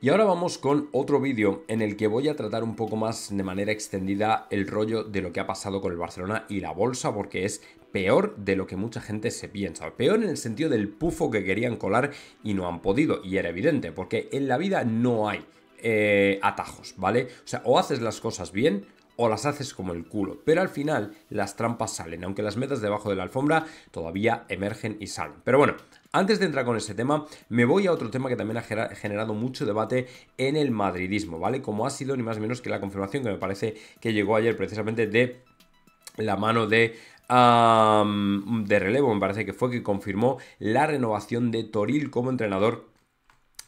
Y ahora vamos con otro vídeo en el que voy a tratar un poco más de manera extendida el rollo de lo que ha pasado con el Barcelona y la bolsa porque es peor de lo que mucha gente se piensa. Peor en el sentido del pufo que querían colar y no han podido. Y era evidente porque en la vida no hay eh, atajos, ¿vale? O sea, o haces las cosas bien o las haces como el culo. Pero al final las trampas salen, aunque las metas debajo de la alfombra todavía emergen y salen. Pero bueno, antes de entrar con ese tema, me voy a otro tema que también ha generado mucho debate en el madridismo, ¿vale? Como ha sido ni más ni menos que la confirmación que me parece que llegó ayer precisamente de la mano de de relevo, me parece que fue que confirmó la renovación de Toril como entrenador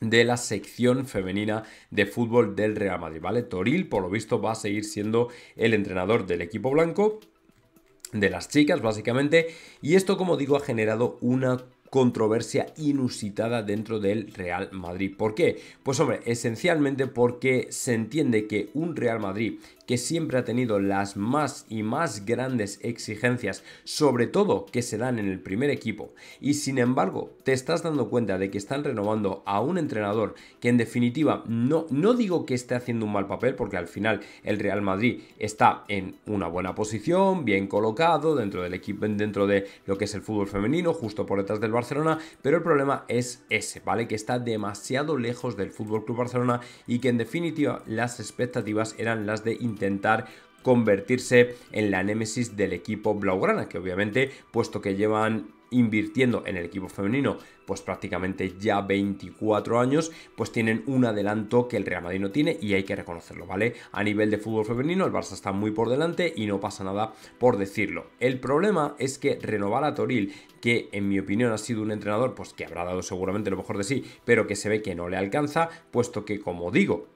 de la sección femenina de fútbol del Real Madrid, ¿vale? Toril, por lo visto, va a seguir siendo el entrenador del equipo blanco, de las chicas, básicamente, y esto, como digo, ha generado una controversia inusitada dentro del Real Madrid. ¿Por qué? Pues hombre, esencialmente porque se entiende que un Real Madrid que siempre ha tenido las más y más grandes exigencias, sobre todo que se dan en el primer equipo, y sin embargo te estás dando cuenta de que están renovando a un entrenador que en definitiva no, no digo que esté haciendo un mal papel, porque al final el Real Madrid está en una buena posición, bien colocado dentro del equipo, dentro de lo que es el fútbol femenino, justo por detrás del Barcelona, pero el problema es ese, ¿vale? Que está demasiado lejos del Fútbol Club Barcelona y que en definitiva las expectativas eran las de intentar convertirse en la némesis del equipo blaugrana, que obviamente, puesto que llevan invirtiendo en el equipo femenino pues prácticamente ya 24 años, pues tienen un adelanto que el Real Madrid no tiene y hay que reconocerlo, ¿vale? A nivel de fútbol femenino el Barça está muy por delante y no pasa nada por decirlo. El problema es que renovar a Toril, que en mi opinión ha sido un entrenador pues que habrá dado seguramente lo mejor de sí, pero que se ve que no le alcanza, puesto que como digo,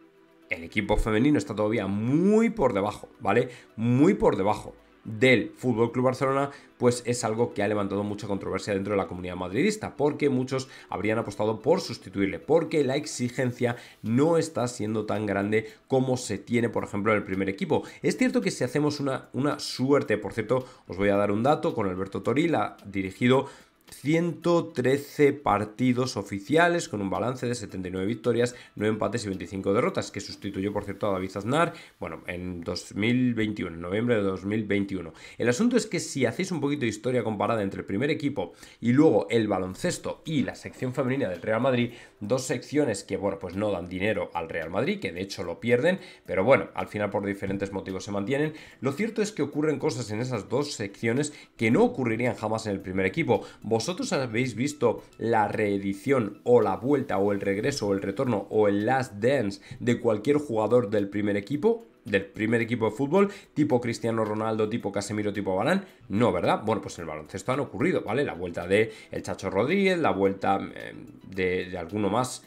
el equipo femenino está todavía muy por debajo, ¿vale? Muy por debajo del Fútbol Club Barcelona, pues es algo que ha levantado mucha controversia dentro de la comunidad madridista, porque muchos habrían apostado por sustituirle, porque la exigencia no está siendo tan grande como se tiene, por ejemplo, en el primer equipo. Es cierto que si hacemos una, una suerte, por cierto, os voy a dar un dato con Alberto Toril, ha dirigido 113 partidos oficiales con un balance de 79 victorias, 9 empates y 25 derrotas, que sustituyó por cierto a David Aznar, bueno, en 2021, en noviembre de 2021. El asunto es que si hacéis un poquito de historia comparada entre el primer equipo y luego el baloncesto y la sección femenina del Real Madrid, dos secciones que, bueno, pues no dan dinero al Real Madrid, que de hecho lo pierden, pero bueno, al final por diferentes motivos se mantienen. Lo cierto es que ocurren cosas en esas dos secciones que no ocurrirían jamás en el primer equipo. ¿Vosotros habéis visto la reedición o la vuelta o el regreso o el retorno o el last dance de cualquier jugador del primer equipo? del primer equipo de fútbol, tipo Cristiano Ronaldo, tipo Casemiro, tipo Balán? no, ¿verdad? Bueno, pues en el baloncesto han ocurrido, ¿vale? La vuelta de el Chacho Rodríguez, la vuelta eh, de alguno más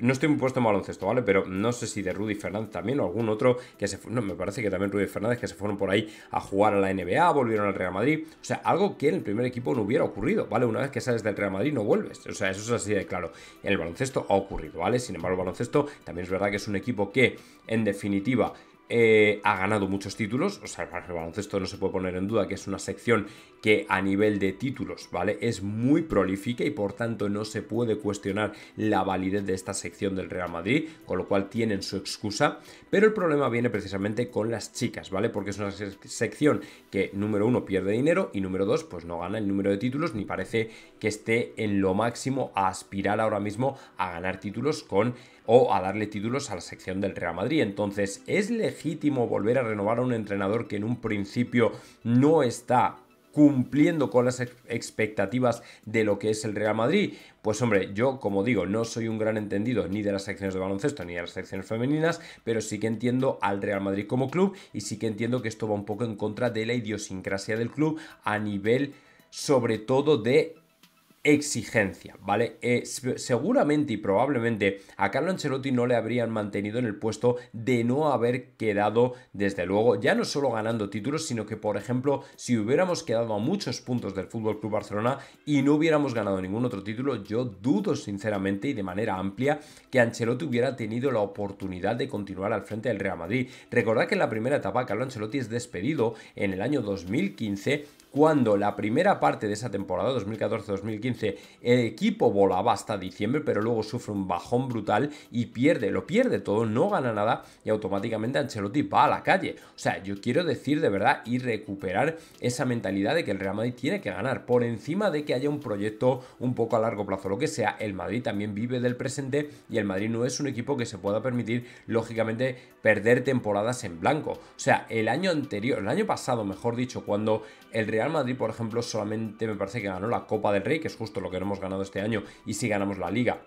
no estoy muy puesto en baloncesto, ¿vale? Pero no sé si de Rudy Fernández también o algún otro que se no, me parece que también Rudy Fernández que se fueron por ahí a jugar a la NBA, volvieron al Real Madrid, o sea, algo que en el primer equipo no hubiera ocurrido, ¿vale? Una vez que sales del Real Madrid no vuelves, o sea, eso es así de claro. En el baloncesto ha ocurrido, ¿vale? Sin embargo, el baloncesto también es verdad que es un equipo que en definitiva eh, ha ganado muchos títulos, o sea, el baloncesto no se puede poner en duda que es una sección que a nivel de títulos, ¿vale? Es muy prolífica y por tanto no se puede cuestionar la validez de esta sección del Real Madrid, con lo cual tienen su excusa, pero el problema viene precisamente con las chicas, ¿vale? Porque es una sección que número uno pierde dinero y número dos pues no gana el número de títulos ni parece que esté en lo máximo a aspirar ahora mismo a ganar títulos con o a darle títulos a la sección del Real Madrid. Entonces es legítimo legítimo volver a renovar a un entrenador que en un principio no está cumpliendo con las expectativas de lo que es el Real Madrid. Pues hombre, yo como digo, no soy un gran entendido ni de las secciones de baloncesto ni de las secciones femeninas, pero sí que entiendo al Real Madrid como club y sí que entiendo que esto va un poco en contra de la idiosincrasia del club a nivel sobre todo de exigencia, ¿vale? Eh, seguramente y probablemente a Carlo Ancelotti no le habrían mantenido en el puesto de no haber quedado, desde luego, ya no solo ganando títulos, sino que, por ejemplo, si hubiéramos quedado a muchos puntos del Fútbol Club Barcelona y no hubiéramos ganado ningún otro título, yo dudo sinceramente y de manera amplia que Ancelotti hubiera tenido la oportunidad de continuar al frente del Real Madrid. Recordad que en la primera etapa Carlo Ancelotti es despedido en el año 2015 cuando la primera parte de esa temporada, 2014-2015, el equipo volaba hasta diciembre, pero luego sufre un bajón brutal y pierde, lo pierde todo, no gana nada y automáticamente Ancelotti va a la calle. O sea, yo quiero decir de verdad y recuperar esa mentalidad de que el Real Madrid tiene que ganar por encima de que haya un proyecto un poco a largo plazo, lo que sea, el Madrid también vive del presente y el Madrid no es un equipo que se pueda permitir, lógicamente, perder temporadas en blanco. O sea, el año anterior, el año pasado, mejor dicho, cuando el Real Real Madrid, por ejemplo, solamente me parece que ganó la Copa del Rey, que es justo lo que hemos ganado este año, y si ganamos la Liga,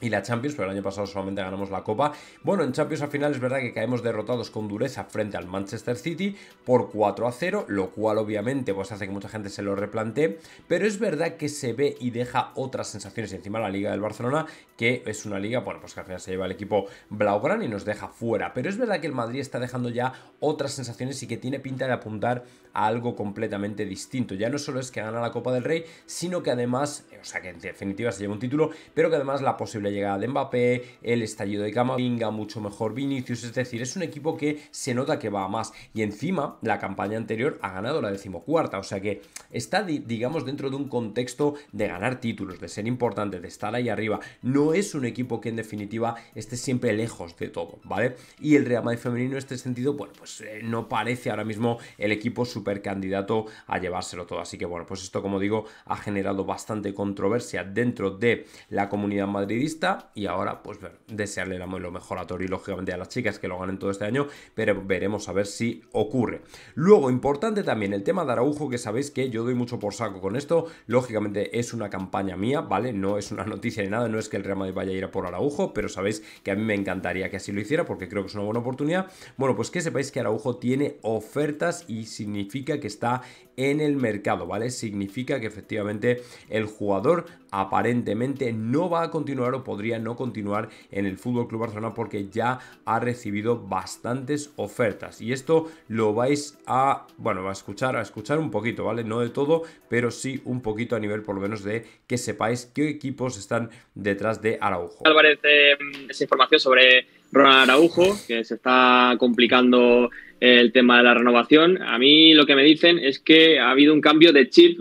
y la Champions, pero el año pasado solamente ganamos la Copa. Bueno, en Champions al final es verdad que caemos derrotados con dureza frente al Manchester City por 4 a 0, lo cual obviamente pues hace que mucha gente se lo replantee, pero es verdad que se ve y deja otras sensaciones y encima la Liga del Barcelona, que es una liga, bueno, pues que al final se lleva el equipo Blaugrana y nos deja fuera, pero es verdad que el Madrid está dejando ya otras sensaciones y que tiene pinta de apuntar a algo completamente distinto. Ya no solo es que gana la Copa del Rey, sino que además, o sea, que en definitiva se lleva un título, pero que además la posibilidad llegada de Mbappé, el estallido de Camavinga, mucho mejor Vinicius, es decir, es un equipo que se nota que va a más. Y encima, la campaña anterior ha ganado la decimocuarta, o sea que está, digamos, dentro de un contexto de ganar títulos, de ser importante, de estar ahí arriba. No es un equipo que en definitiva esté siempre lejos de todo, ¿vale? Y el Real Madrid femenino en este sentido, bueno, pues eh, no parece ahora mismo el equipo super candidato a llevárselo todo. Así que bueno, pues esto como digo ha generado bastante controversia dentro de la comunidad madridista y ahora pues ver, desearle lo mejor a Tori lógicamente a las chicas que lo ganen todo este año, pero veremos a ver si ocurre. Luego, importante también el tema de Araujo, que sabéis que yo doy mucho por saco con esto, lógicamente es una campaña mía, ¿vale? No es una noticia ni nada, no es que el Real Madrid vaya a ir a por Araujo, pero sabéis que a mí me encantaría que así lo hiciera porque creo que es una buena oportunidad. Bueno, pues que sepáis que Araujo tiene ofertas y significa que está en el mercado, ¿vale? Significa que efectivamente el jugador aparentemente no va a continuar o podría no continuar en el Fútbol Club Barcelona porque ya ha recibido bastantes ofertas. Y esto lo vais a, bueno, a escuchar, a escuchar un poquito, ¿vale? No de todo, pero sí un poquito a nivel por lo menos de que sepáis qué equipos están detrás de Araujo. Álvarez, eh, esa información sobre Ronald Araujo, que se está complicando el tema de la renovación. A mí lo que me dicen es que ha habido un cambio de chip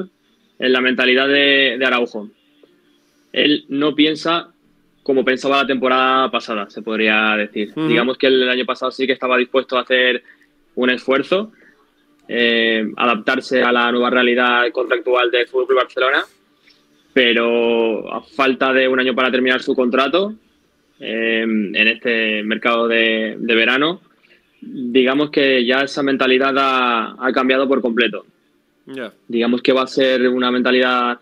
en la mentalidad de, Araujo. Él no piensa como pensaba la temporada pasada, se podría decir. Digamos que el año pasado sí que estaba dispuesto a hacer un esfuerzo, eh, adaptarse a la nueva realidad contractual de Fútbol Barcelona, pero a falta de un año para terminar su contrato, Em, en este mercado de, verano, digamos que ya esa mentalidad ha, cambiado por completo. Digamos que va a ser una mentalidad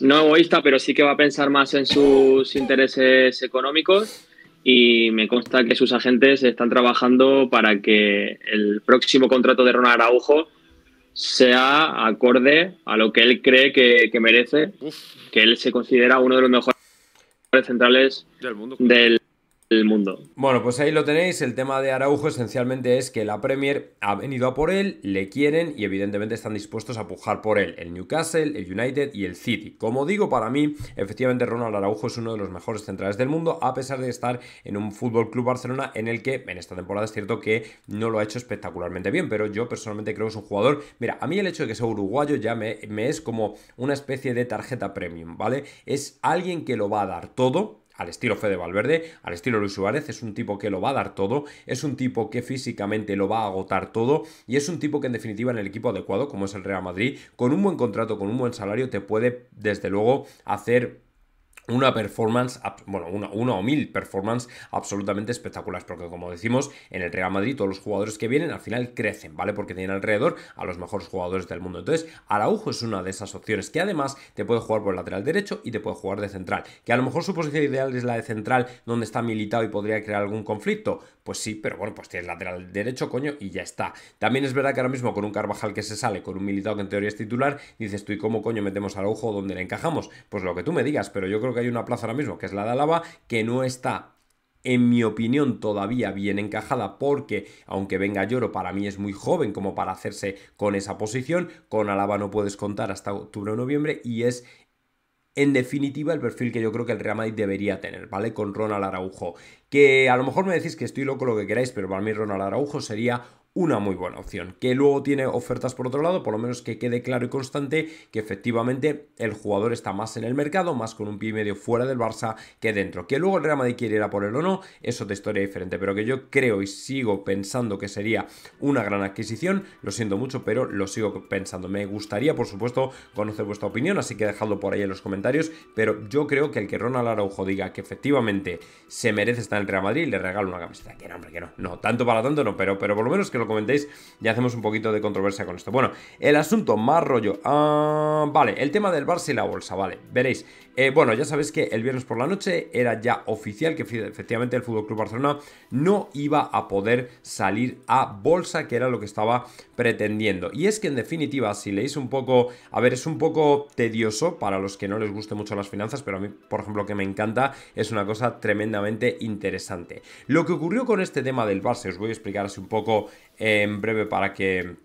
no egoísta, pero sí que va a pensar más en sus intereses económicos y me consta que sus agentes están trabajando para que el próximo contrato de Ronald Araujo sea acorde a lo que él cree que merece, que él se considera uno de los mejores centrales del mundo, del, mundo. Bueno, pues ahí lo tenéis. El tema de Araujo esencialmente es que la Premier ha venido a por él, le quieren y evidentemente están dispuestos a pujar por él. El Newcastle, el United y el City. Como digo, para mí, efectivamente Ronald Araujo es uno de los mejores centrales del mundo, a pesar de estar en un Fútbol Club Barcelona en el que en esta temporada es cierto que no lo ha hecho espectacularmente bien, pero yo personalmente creo que es un jugador. Mira, a mí el hecho de que sea uruguayo ya me es como una especie de tarjeta premium, ¿vale? Es alguien que lo va a dar todo al estilo Fede Valverde, al estilo Luis Suárez, es un tipo que lo va a dar todo, es un tipo que físicamente lo va a agotar todo y es un tipo que en definitiva en el equipo adecuado, como es el Real Madrid, con un buen contrato, con un buen salario, te puede desde luego hacer una performance, bueno, una, una, o mil performance absolutamente espectaculares, porque como decimos, en el Real Madrid todos los jugadores que vienen al final crecen, ¿vale? Porque tienen alrededor a los mejores jugadores del mundo. Entonces, Araujo es una de esas opciones que además te puede jugar por lateral derecho y te puede jugar de central. Que a lo mejor su posición ideal es la de central, donde está militado y podría crear algún conflicto. Pues sí, pero bueno, pues tienes lateral derecho, coño, y ya está. También es verdad que ahora mismo con un Carvajal que se sale, con un militado que en teoría es titular, dices tú, ¿y cómo coño metemos a Araujo donde le encajamos? Pues lo que tú me digas, pero yo creo que hay una plaza ahora mismo, que es la de Alaba, que no está en mi opinión, todavía bien encajada porque, aunque venga Lloro, para mí es muy joven como para hacerse con esa posición. Con Alaba no puedes contar hasta octubre o noviembre y es en definitiva, el perfil que yo creo que el Real Madrid debería tener, ¿vale? Con Ronald Araujo. Que a lo mejor me decís que estoy loco lo que queráis, pero para mí Ronald Araujo sería una muy buena opción. Que luego tiene ofertas por otro lado, por lo menos que quede claro y constante que efectivamente el jugador está más en el mercado, más con un pie y medio fuera del Barça que dentro. Que luego el Real Madrid quiera ir a por él o no, eso de historia diferente, pero que yo creo y sigo pensando que sería una gran adquisición, lo siento mucho, pero lo sigo pensando. Me gustaría, por supuesto, conocer vuestra opinión, así que dejadlo por ahí en los comentarios, pero yo creo que el que Ronald Araujo diga que efectivamente se merece estar en el Real Madrid, le regalo una camiseta. Que no, hombre, que no. No, tanto para tanto no, pero, pero por lo menos que lo comentéis, ya hacemos un poquito de controversia con esto. Bueno, el asunto más rollo. Ah, vale, el tema del Barça y la bolsa, vale, veréis. Eh, bueno, ya sabéis que el viernes por la noche era ya oficial que efectivamente el Fútbol Club Barcelona no iba a poder salir a bolsa, que era lo que estaba pretendiendo. Y es que en definitiva, si leéis un poco, a ver, es un poco tedioso para los que no les guste mucho las finanzas, pero a mí, por ejemplo, que me encanta, es una cosa tremendamente interesante. Lo que ocurrió con este tema del Barça, os voy a explicar así un poco en breve para que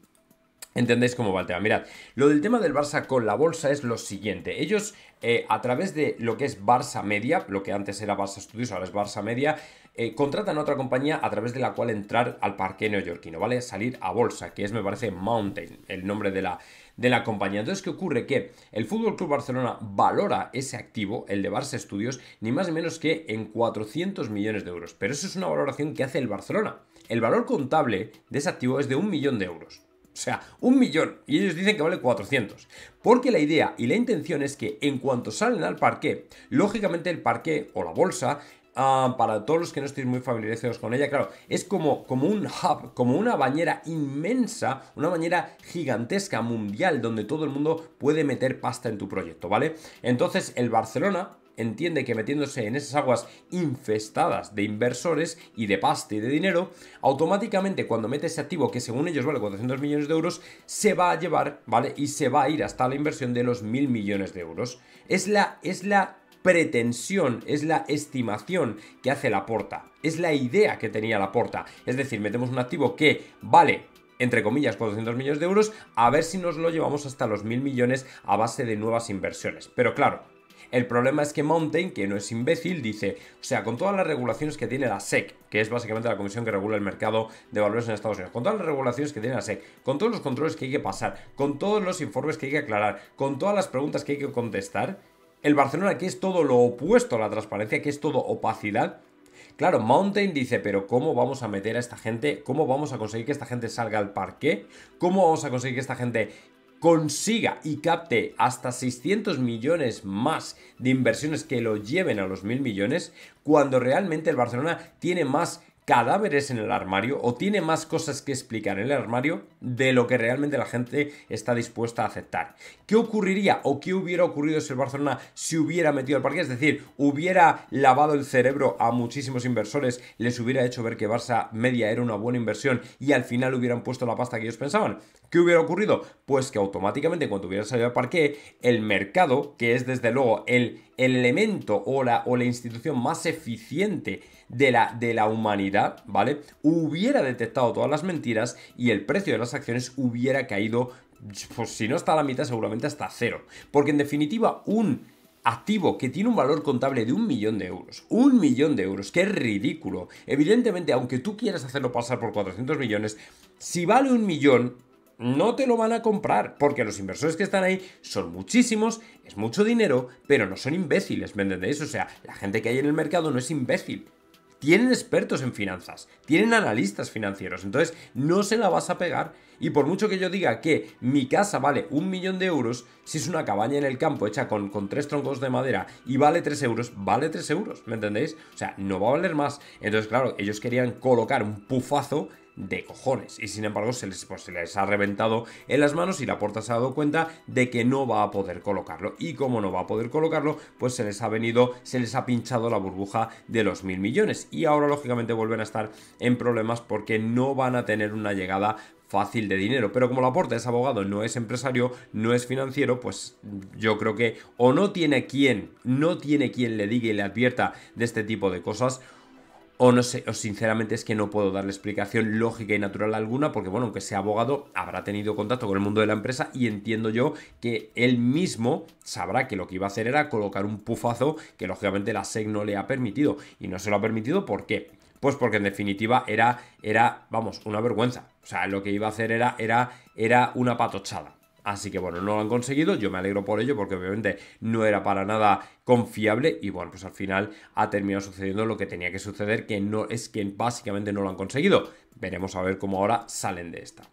entendáis cómo va el tema. Mirad, lo del tema del Barça con la bolsa es lo siguiente. Ellos, eh, a través de lo que es Barça Media, lo que antes era Barça Studios, ahora es Barça Media, eh, contratan a otra compañía a través de la cual entrar al parque neoyorquino, ¿vale? Salir a bolsa, que es, me parece, Mountain, el nombre de la, de la compañía. Entonces, ¿qué ocurre? Que el Fútbol Club Barcelona valora ese activo, el de Barça Studios, ni más ni menos que en 400 millones de euros. Pero eso es una valoración que hace el Barcelona el valor contable de ese activo es de un millón de euros. O sea, un millón. Y ellos dicen que vale 400. Porque la idea y la intención es que en cuanto salen al parqué, lógicamente el parqué o la bolsa, ah, para todos los que no estéis muy familiarizados con ella, claro, es como, como un hub, como una bañera inmensa, una bañera gigantesca, mundial, donde todo el mundo puede meter pasta en tu proyecto, ¿vale? Entonces el Barcelona, entiende que metiéndose en esas aguas infestadas de inversores y de pasta y de dinero, automáticamente cuando mete ese activo que según ellos vale 400 millones de euros, se va a llevar, ¿vale? Y se va a ir hasta la inversión de los mil millones de euros. Es la, es la pretensión, es la estimación que hace la porta, es la idea que tenía la porta. Es decir, metemos un activo que vale entre comillas 400 millones de euros, a ver si nos lo llevamos hasta los mil millones a base de nuevas inversiones. Pero claro, el problema es que Mountain, que no es imbécil, dice, o sea, con todas las regulaciones que tiene la SEC, que es básicamente la comisión que regula el mercado de valores en Estados Unidos, con todas las regulaciones que tiene la SEC, con todos los controles que hay que pasar, con todos los informes que hay que aclarar, con todas las preguntas que hay que contestar, el Barcelona que es todo lo opuesto a la transparencia, que es todo opacidad, Claro, Mountain dice, pero ¿cómo vamos a meter a esta gente? ¿Cómo vamos a conseguir que esta gente salga al parque? ¿Cómo vamos a conseguir que esta gente consiga y capte hasta 600 millones más de inversiones que lo lleven a los mil millones, cuando realmente el Barcelona tiene más cadáveres en el armario o tiene más cosas que explicar en el armario de lo que realmente la gente está dispuesta a aceptar. ¿Qué ocurriría o qué hubiera ocurrido si el Barcelona se hubiera metido al parque? Es decir, hubiera lavado el cerebro a muchísimos inversores, les hubiera hecho ver que Barça Media era una buena inversión y al final hubieran puesto la pasta que ellos pensaban. ¿Qué hubiera ocurrido? Pues que automáticamente cuando hubiera salido al parque, el mercado, que es desde luego el, elemento o la, o la institución más eficiente de la, de la humanidad, ¿vale? Hubiera detectado todas las mentiras y el precio de las acciones hubiera caído, pues si no está a la mitad, seguramente hasta cero. Porque en definitiva, un activo que tiene un valor contable de un millón de euros. Un millón de euros, que es ridículo. Evidentemente, aunque tú quieras hacerlo pasar por 400 millones, si vale un millón, no te lo van a comprar, porque los inversores que están ahí son muchísimos, es mucho dinero, pero no son imbéciles, ¿me entendéis? O sea, la gente que hay en el mercado no es imbécil. Tienen expertos en finanzas, tienen analistas financieros, entonces no se la vas a pegar. Y por mucho que yo diga que mi casa vale un millón de euros, si es una cabaña en el campo hecha con, con tres troncos de madera y vale tres euros, vale tres euros, ¿me entendéis? O sea, no va a valer más. Entonces, claro, ellos querían colocar un pufazo de cojones. Y sin embargo, pues, se les, ha reventado en las manos y la puerta se ha dado cuenta de que no va a poder colocarlo. Y como no va a poder colocarlo, pues se les ha venido, se les ha pinchado la burbuja de los mil millones. Y ahora, lógicamente, vuelven a estar en problemas porque no van a tener una llegada fácil de dinero. Pero como la Laporta es abogado, no es empresario, no es financiero, pues yo creo que o no tiene quien, no tiene quien le diga y le advierta de este tipo de cosas, o no sé, o sinceramente es que no puedo darle explicación lógica y natural alguna, porque bueno, aunque sea abogado, habrá tenido contacto con el mundo de la empresa y entiendo yo que él mismo sabrá que lo que iba a hacer era colocar un pufazo que lógicamente la SEC no le ha permitido. Y no se lo ha permitido, ¿por qué? Pues porque en definitiva era, era, vamos, una vergüenza. O sea, lo que iba a hacer era, era, era una patochada. Así que bueno, no lo han conseguido, yo me alegro por ello porque obviamente no era para nada confiable y bueno, pues al final ha terminado sucediendo lo que tenía que suceder, que no es que básicamente no lo han conseguido. Veremos a ver cómo ahora salen de esta.